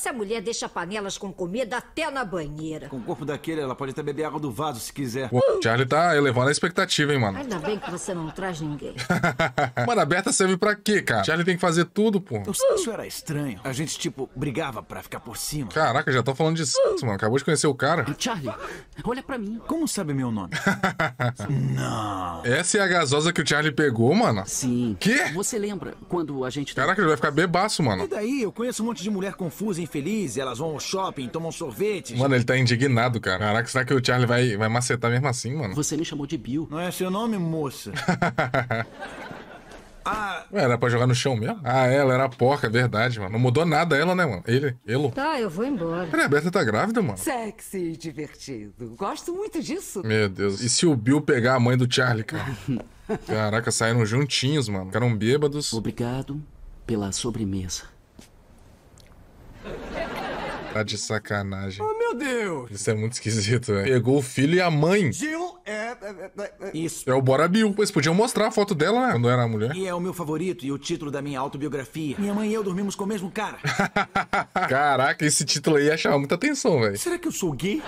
Essa mulher deixa panelas com comida até na banheira. Com o corpo daquele, ela pode até beber água do vaso se quiser. O Charlie tá elevando a expectativa, hein, mano. Ainda bem que você não traz ninguém. mano, a Berta serve pra quê, cara? Charlie tem que fazer tudo, pô. Isso era estranho. A gente, tipo, brigava pra ficar por cima. Caraca, já tô falando de sexo, mano. Acabou de conhecer o cara. Charlie, olha pra mim. Como sabe meu nome? não. Essa é a gasosa que o Charlie pegou, mano? Sim. Que? Você lembra quando a gente... Caraca, ele vai ficar bebaço, mano. E daí? Eu conheço um monte de mulher confusa, enfim feliz, elas vão ao shopping, tomam sorvete. Mano, ele tá indignado, cara. Caraca, será que o Charlie vai, vai macetar mesmo assim, mano? Você me chamou de Bill. Não é seu nome, moça? ah. Ué, era pra jogar no chão mesmo? Ah, ela era porca, é verdade, mano. Não mudou nada ela, né, mano? Ele, ele. Tá, eu vou embora. Peraí, a Berta tá grávida, mano. Sexy e divertido. Gosto muito disso. Meu Deus. E se o Bill pegar a mãe do Charlie, cara? Caraca, saíram juntinhos, mano. Ficaram bêbados. Obrigado pela sobremesa. Tá de sacanagem. Oh, meu Deus! Isso é muito esquisito, velho. Né? Pegou o filho e a mãe. Jill é, é, é, é... Isso. É o Bora Bill. pois podiam mostrar a foto dela, né? Quando era mulher. E é o meu favorito e o título da minha autobiografia. Minha mãe e eu dormimos com o mesmo cara. Caraca, esse título aí chamar muita atenção, velho. Será que eu sou gay?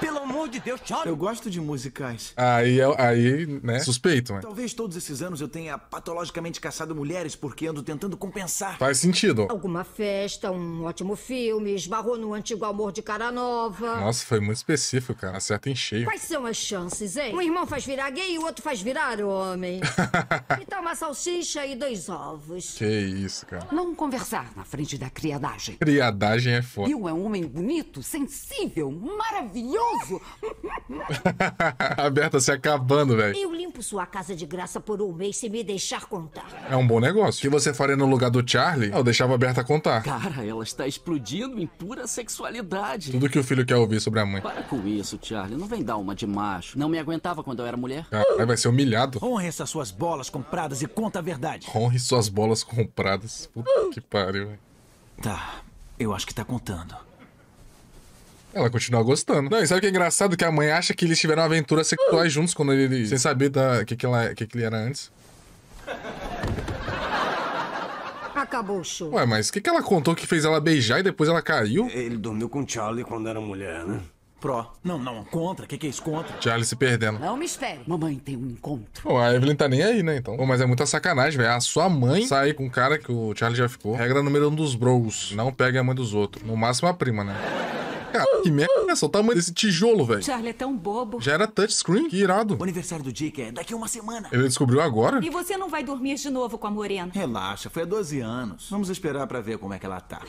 Pelo amor de Deus, tchau. Eu gosto de musicais. Aí, é aí né? Suspeito, né? Talvez todos esses anos eu tenha patologicamente caçado mulheres porque ando tentando compensar. Faz sentido. Alguma festa, um ótimo filme, esbarrou no antigo amor de cara nova. Nossa, foi muito específico, cara. Acerta em cheio. Quais são as chances, hein? Um irmão faz virar gay e o outro faz virar homem. e então, tá uma salsicha e dois ovos. Que isso, cara. Não conversar na frente da criadagem. Criadagem é foda. Bill é um homem bonito, sensível, maravilhoso comigo. a Berta se acabando, velho. Eu limpo sua casa de graça por um mês se me deixar contar. É um bom negócio. O que você faria no lugar do Charlie, eu deixava a Berta contar. Cara, ela está explodindo em pura sexualidade. Tudo que o filho quer ouvir sobre a mãe. Para com isso, Charlie. Não vem dar uma de macho. Não me aguentava quando eu era mulher. Cara, ah, vai ser humilhado. Honre essas suas bolas compradas e conta a verdade. Honre suas bolas compradas. Puta que pariu, velho. Tá, eu acho que tá contando. Ela continua gostando. Não, e sabe o que é engraçado? Que a mãe acha que eles tiveram aventuras sexuais juntos quando ele. Sem saber da, que, que, ela, que, que ele era antes. Acabou o show. Ué, mas o que, que ela contou que fez ela beijar e depois ela caiu? Ele dormiu com Charlie quando era mulher, né? Pró. Não, não, contra. O que, que é isso contra? Charlie se perdendo. Não me espere. Mamãe tem um encontro. Pô, a Evelyn tá nem aí, né? Então. Pô, mas é muita sacanagem, velho. A sua mãe sair com o cara que o Charlie já ficou. Regra número um dos bros. Não pegue a mãe dos outros. No máximo a prima, né? Cara, que merda é essa? O tamanho desse tijolo, velho. Charlie é tão bobo. Já era touchscreen? Que irado. O aniversário do Dick é daqui a uma semana. Ele descobriu agora? E você não vai dormir de novo com a Morena? Relaxa, foi há 12 anos. Vamos esperar pra ver como é que ela tá.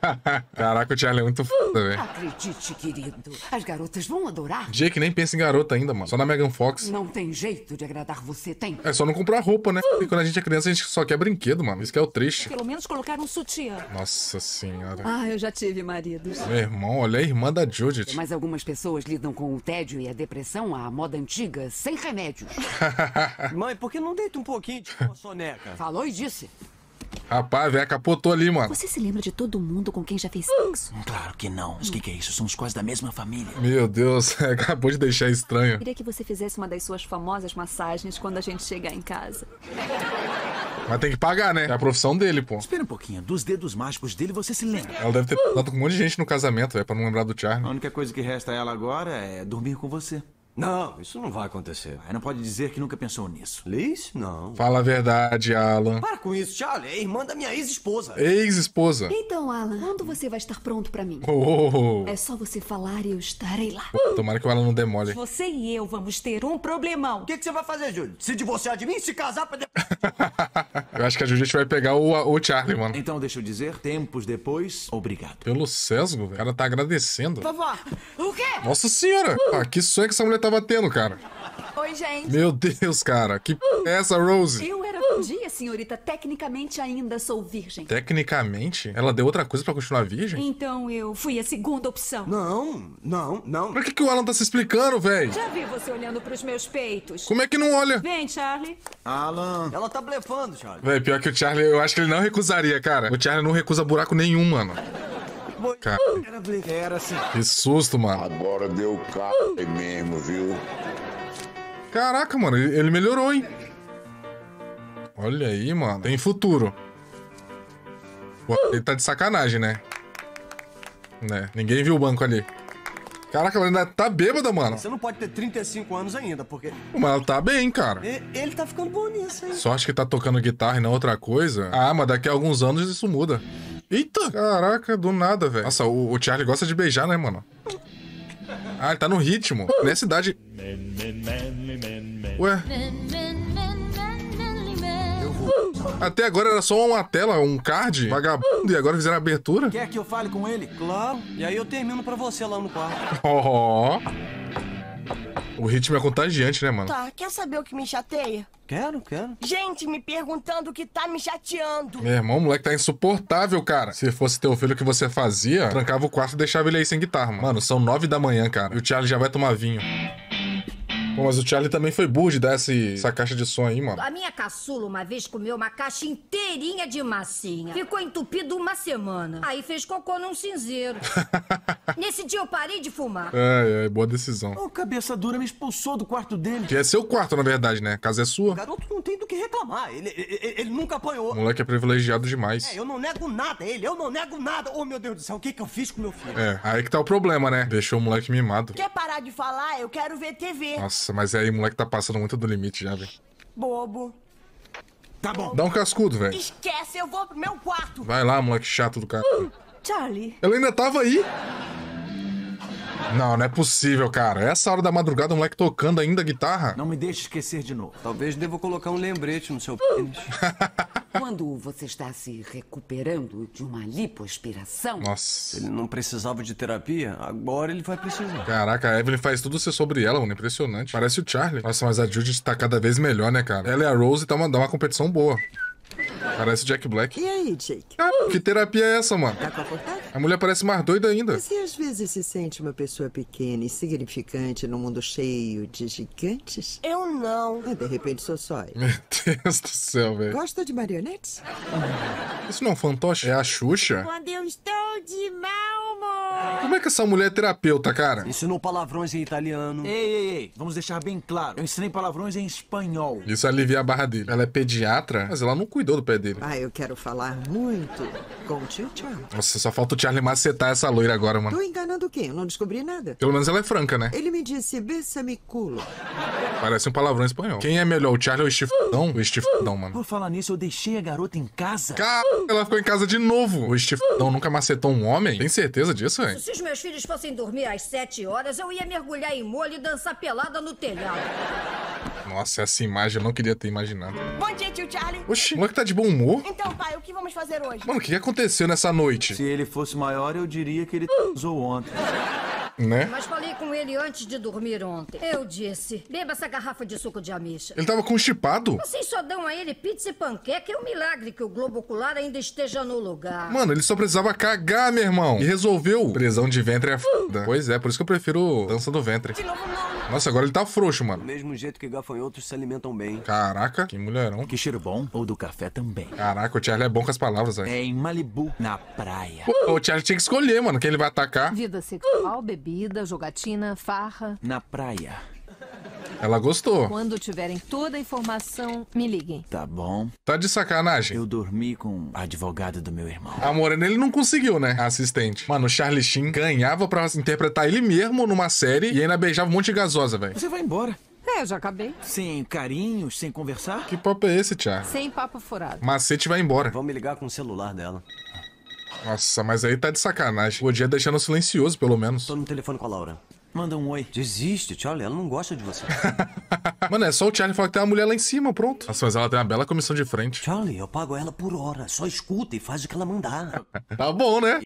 Caraca, o Charlie é muito foda, velho. Acredite, querido. As garotas vão adorar. Jake nem pensa em garota ainda, mano. Só na Megan Fox. Não tem jeito de agradar você, tem? É só não comprar roupa, né? E quando a gente é criança, a gente só quer brinquedo, mano. Isso que é o triste. Pelo menos colocar um sutiã. Nossa senhora. Ah, eu já tive maridos. Meu irmão, olha irmã da Judith. Mas algumas pessoas lidam com o tédio e a depressão à moda antiga, sem remédios. Mãe, por que não deita um pouquinho de soneca? Falou e disse. Rapaz, velho, capotou ali, mano. Você se lembra de todo mundo com quem já fez hum. sexo? Hum, claro que não. O que, que é isso? Somos quase da mesma família. Meu Deus, acabou de deixar estranho. Queria que você fizesse uma das suas famosas massagens quando a gente chegar em casa. Mas tem que pagar, né? É a profissão dele, pô. Espera um pouquinho. Dos dedos mágicos dele você se lembra. Ela deve ter dado com um monte de gente no casamento, é pra não lembrar do Charlie. A única coisa que resta a ela agora é dormir com você. Não, isso não vai acontecer. Não pode dizer que nunca pensou nisso. Liz? Não. Fala a verdade, Alan. Para com isso, Charlie. É irmã da minha ex-esposa. Ex-esposa. Então, Alan, quando você vai estar pronto pra mim? Oh. oh, oh, oh. É só você falar e eu estarei lá. Tomara que o Alan não demole. Você e eu vamos ter um problemão. O que, que, você vai fazer, Júlio? Se divorciar de mim? Se casar pra... eu acho que a Judith vai pegar o, o Charlie, mano. Então, deixa eu dizer, tempos depois, obrigado. Pelo sesgo, velho. O cara tá agradecendo. Vovó, o quê? Nossa senhora. Uh. Ah, que sonho que essa mulher tava batendo, cara. Oi, gente. Meu Deus, cara. Que p... é essa, Rose? Eu era um dia, senhorita. Tecnicamente ainda sou virgem. Tecnicamente? Ela deu outra coisa para continuar virgem? Então eu fui a segunda opção. Não, não, não. Pra que, que o Alan tá se explicando, velho? Já vi você olhando pros meus peitos. Como é que não olha? Vem, Charlie. Alan. Ela tá blefando, Charlie. Véi, pior que o Charlie, eu acho que ele não recusaria, cara. O Charlie não recusa buraco nenhum, mano. Cara, era assim. Que susto, mano. Agora deu carro mesmo, viu? Caraca, mano, ele melhorou, hein? Olha aí, mano. Tem futuro. Pô, ele tá de sacanagem, né? Né? Ninguém viu o banco ali. Caraca, ela ainda tá bêbada, mano. Você não pode ter 35 anos ainda, porque. Mas ela tá bem, cara. Ele tá ficando bom nisso, hein? Só acho que tá tocando guitarra e não é outra coisa. Ah, mas daqui a alguns anos isso muda. Eita! Caraca, do nada, velho. Nossa, o, o Charlie gosta de beijar, né, mano? Ah, ele tá no ritmo. Nessa é idade. Ué. Até agora era só uma tela, um card, vagabundo, e agora fizeram a abertura. Quer que eu fale com ele? Claro. E aí eu termino pra você lá no quarto. Oh. O ritmo é contagiante, né, mano? Tá, quer saber o que me chateia? Quero, quero. Gente me perguntando o que tá me chateando. Meu irmão, o moleque tá insuportável, cara. Se fosse teu filho, o que você fazia? Trancava o quarto e deixava ele aí sem guitarra, mano. Mano, são nove da manhã, cara. E o Charlie já vai tomar vinho. Bom, mas o Charlie também foi burro de dar esse, essa caixa de som aí, mano. A minha caçula uma vez comeu uma caixa inteirinha de massinha. Ficou entupido uma semana. Aí fez cocô num cinzeiro. Nesse dia eu parei de fumar. É, é, boa decisão. O cabeça dura me expulsou do quarto dele. Que é seu quarto, na verdade, né? A casa é sua. O garoto não tem do que reclamar. Ele, ele, ele nunca apanhou. O moleque é privilegiado demais. É, eu não nego nada ele. Eu não nego nada. Oh, meu Deus do céu, o que que eu fiz com meu filho? É, aí que tá o problema, né? Deixou o moleque mimado. Quer parar de falar? Eu quero ver TV. Nossa, mas aí o moleque tá passando muito do limite já, velho. Bobo. Tá bom. Dá um cascudo, velho. Esquece, eu vou pro meu quarto. Vai lá, moleque chato do cara. Hum. Charlie. Ela ainda tava aí? Não, não é possível, cara. É essa hora da madrugada, o moleque tocando ainda a guitarra. Não me deixe esquecer de novo. Talvez devo colocar um lembrete no seu uh! pênis. Quando você está se recuperando de uma lipoaspiração... Nossa. Ele não precisava de terapia, agora ele vai precisar. Caraca, a Evelyn faz tudo ser sobre ela, mano. Impressionante. Parece o Charlie. Nossa, mas a Judith está cada vez melhor, né, cara? Ela e a Rose tá uma, dá uma competição boa. Parece Jack Black. E aí, Jake? Ah, que terapia é essa, mano? Tá confortável? A mulher parece mais doida ainda. Você às vezes se sente uma pessoa pequena e insignificante num mundo cheio de gigantes? Eu não. Ah, de repente sou só. Meu Deus do céu, velho. Gosta de marionetes? Isso não é um fantoche? É a Xuxa? Como é que essa mulher é terapeuta, cara? Ensinou palavrões em italiano. Ei, ei, ei, vamos deixar bem claro. Eu ensinei palavrões em espanhol. Isso alivia a barra dele. Ela é pediatra, mas ela não cuidou do pé dele. Ah, eu quero falar muito com o tio Charlie. Nossa, só falta o Charlie macetar essa loira agora, mano. Tô enganando quem? Eu não descobri nada. Pelo menos ela é franca, né? Ele me disse, beça me culo. Parece um palavrão espanhol. Quem é melhor, o Charlie ou o Estifadão? O Estifadão, mano. Por falar nisso, eu deixei a garota em casa. Cara, ela ficou em casa de novo. O Estifadão nunca macetou um homem? Tem certeza disso, velho? meus filhos fossem dormir às sete horas, eu ia mergulhar em molho e dançar pelada no telhado. Nossa, essa imagem eu não queria ter imaginado. Bom dia, tio Charlie. Oxi, o moleque tá de bom humor. Então, pai, o que vamos fazer hoje? Mano, o que aconteceu nessa noite? Se ele fosse maior, eu diria que ele usou uh. ontem. Né? Mas falei com ele antes de dormir ontem. Eu disse: beba essa garrafa de suco de ameixa. Ele tava constipado? Vocês só dão a ele pizza e panqueca. É um milagre que o globo ocular ainda esteja no lugar. Mano, ele só precisava cagar, meu irmão. E resolveu. Prisão de ventre é foda. Uh! Pois é, por isso que eu prefiro dança do ventre. De novo, não. Né? Nossa, agora ele tá frouxo, mano. Do mesmo jeito que gafanhotos se alimentam bem. Caraca, que mulherão. Que cheiro bom. Ou do café também. Caraca, o Charlie é bom com as palavras, velho. É em Malibu, na praia. Pô, o Charlie tinha que escolher, mano, quem ele vai atacar. Vida sexual, bebê bebida, jogatina, farra. Na praia. Ela gostou. Quando tiverem toda a informação, me liguem. Tá bom. Tá de sacanagem. Eu dormi com a advogada do meu irmão. A Morena, ele não conseguiu, né? A assistente. Mano, o Charlie Sheen ganhava pra interpretar ele mesmo numa série e ainda beijava um monte de gasosa, velho. Você vai embora. É, já acabei. Sem carinhos, sem conversar? Que papo é esse, Thiago? Sem papo furado. Macete vai embora. Vão me ligar com o celular dela. Nossa, mas aí tá de sacanagem. Podia deixar no silencioso, pelo menos. Tô no telefone com a Laura. Manda um oi. Desiste, Charlie. Ela não gosta de você. Mano, é só o Charlie falar que tem uma mulher lá em cima, pronto. Nossa, mas ela tem uma bela comissão de frente. Charlie, eu pago ela por hora. Só escuta e faz o que ela mandar. tá bom, né?